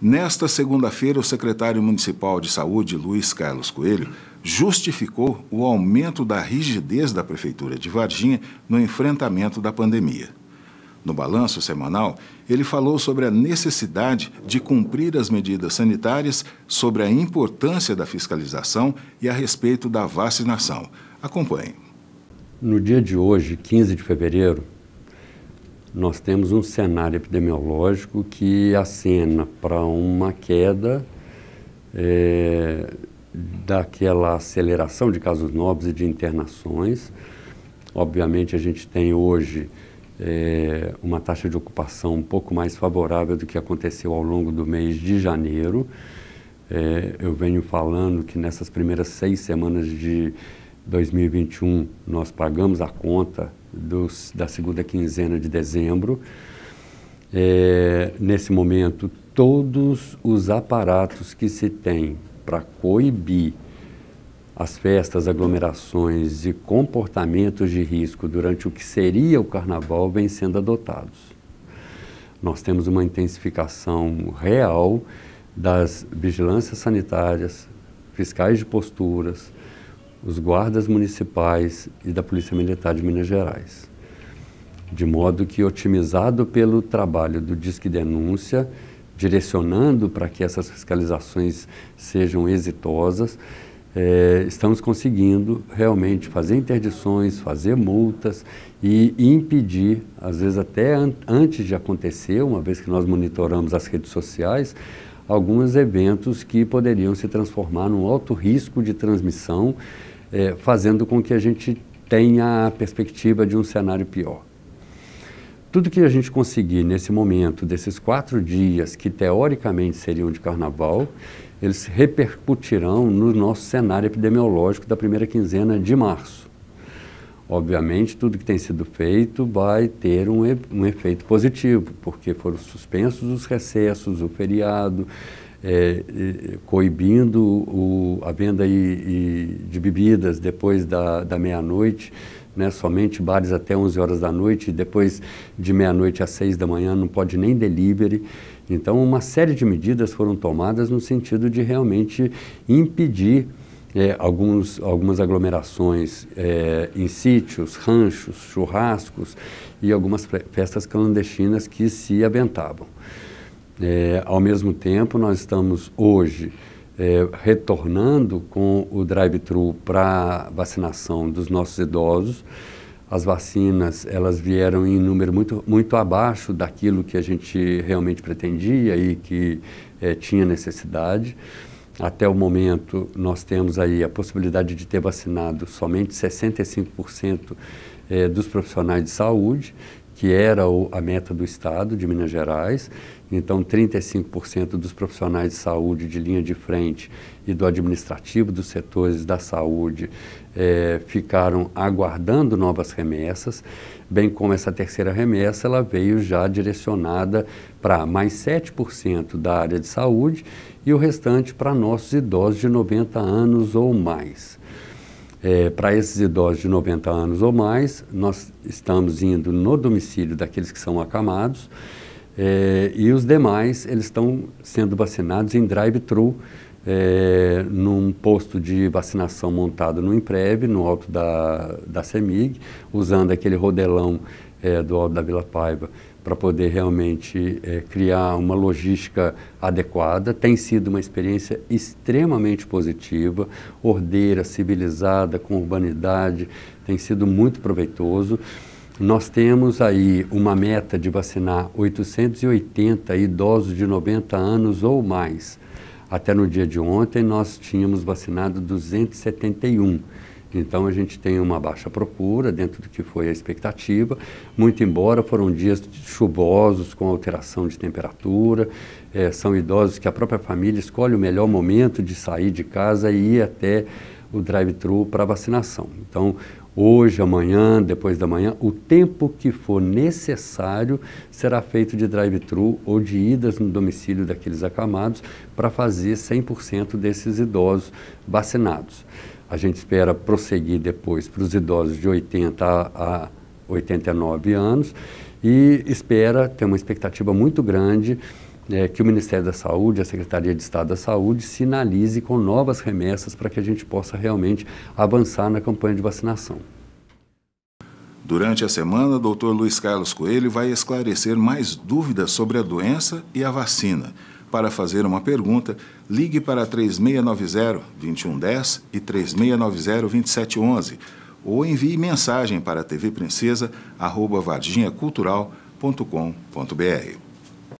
Nesta segunda-feira, o secretário municipal de saúde, Luiz Carlos Coelho, justificou o aumento da rigidez da Prefeitura de Varginha no enfrentamento da pandemia. No balanço semanal, ele falou sobre a necessidade de cumprir as medidas sanitárias, sobre a importância da fiscalização e a respeito da vacinação. Acompanhe. No dia de hoje, 15 de fevereiro, nós temos um cenário epidemiológico que acena para uma queda é, daquela aceleração de casos novos e de internações. Obviamente, a gente tem hoje é, uma taxa de ocupação um pouco mais favorável do que aconteceu ao longo do mês de janeiro. É, eu venho falando que nessas primeiras seis semanas de 2021 nós pagamos a conta dos, da segunda quinzena de dezembro. É, nesse momento, todos os aparatos que se tem para coibir as festas, aglomerações e comportamentos de risco durante o que seria o carnaval vêm sendo adotados. Nós temos uma intensificação real das vigilâncias sanitárias, fiscais de posturas, os guardas municipais e da Polícia Militar de Minas Gerais. De modo que, otimizado pelo trabalho do Disque Denúncia, direcionando para que essas fiscalizações sejam exitosas, é, estamos conseguindo realmente fazer interdições, fazer multas e impedir, às vezes até an antes de acontecer, uma vez que nós monitoramos as redes sociais, alguns eventos que poderiam se transformar num alto risco de transmissão é, fazendo com que a gente tenha a perspectiva de um cenário pior. Tudo que a gente conseguir nesse momento, desses quatro dias que teoricamente seriam de carnaval, eles repercutirão no nosso cenário epidemiológico da primeira quinzena de março. Obviamente, tudo que tem sido feito vai ter um, um efeito positivo, porque foram suspensos os recessos, o feriado, é, é, coibindo o, a venda e, e de bebidas depois da, da meia-noite, né, somente bares até 11 horas da noite, depois de meia-noite às 6 da manhã não pode nem delivery. Então, uma série de medidas foram tomadas no sentido de realmente impedir é, alguns, algumas aglomerações é, em sítios, ranchos, churrascos e algumas festas clandestinas que se aventavam. É, ao mesmo tempo, nós estamos hoje é, retornando com o drive-thru para vacinação dos nossos idosos. As vacinas elas vieram em número muito, muito abaixo daquilo que a gente realmente pretendia e que é, tinha necessidade. Até o momento, nós temos aí a possibilidade de ter vacinado somente 65% é, dos profissionais de saúde que era o, a meta do Estado de Minas Gerais. Então, 35% dos profissionais de saúde de linha de frente e do administrativo dos setores da saúde é, ficaram aguardando novas remessas, bem como essa terceira remessa, ela veio já direcionada para mais 7% da área de saúde e o restante para nossos idosos de 90 anos ou mais. É, para esses idosos de 90 anos ou mais, nós estamos indo no domicílio daqueles que são acamados é, e os demais eles estão sendo vacinados em drive-thru é, num posto de vacinação montado no Imprev, no alto da, da CEMIG, usando aquele rodelão é, do Alto da Vila Paiva para poder realmente é, criar uma logística adequada. Tem sido uma experiência extremamente positiva, ordeira, civilizada, com urbanidade, tem sido muito proveitoso. Nós temos aí uma meta de vacinar 880 idosos de 90 anos ou mais. Até no dia de ontem, nós tínhamos vacinado 271. Então a gente tem uma baixa procura dentro do que foi a expectativa, muito embora foram dias chuvosos com alteração de temperatura, é, são idosos que a própria família escolhe o melhor momento de sair de casa e ir até o drive-thru para vacinação. Então hoje, amanhã, depois da manhã, o tempo que for necessário será feito de drive-thru ou de idas no domicílio daqueles acamados para fazer 100% desses idosos vacinados. A gente espera prosseguir depois para os idosos de 80 a, 89 anos e espera, tem uma expectativa muito grande é, que o Ministério da Saúde, a Secretaria de Estado da Saúde, sinalize com novas remessas para que a gente possa realmente avançar na campanha de vacinação. Durante a semana, o Dr. Luiz Carlos Coelho vai esclarecer mais dúvidas sobre a doença e a vacina. Para fazer uma pergunta, ligue para 3690-2110 e 3690-2711 ou envie mensagem para tvprincesa.vadinhacultural.com.br.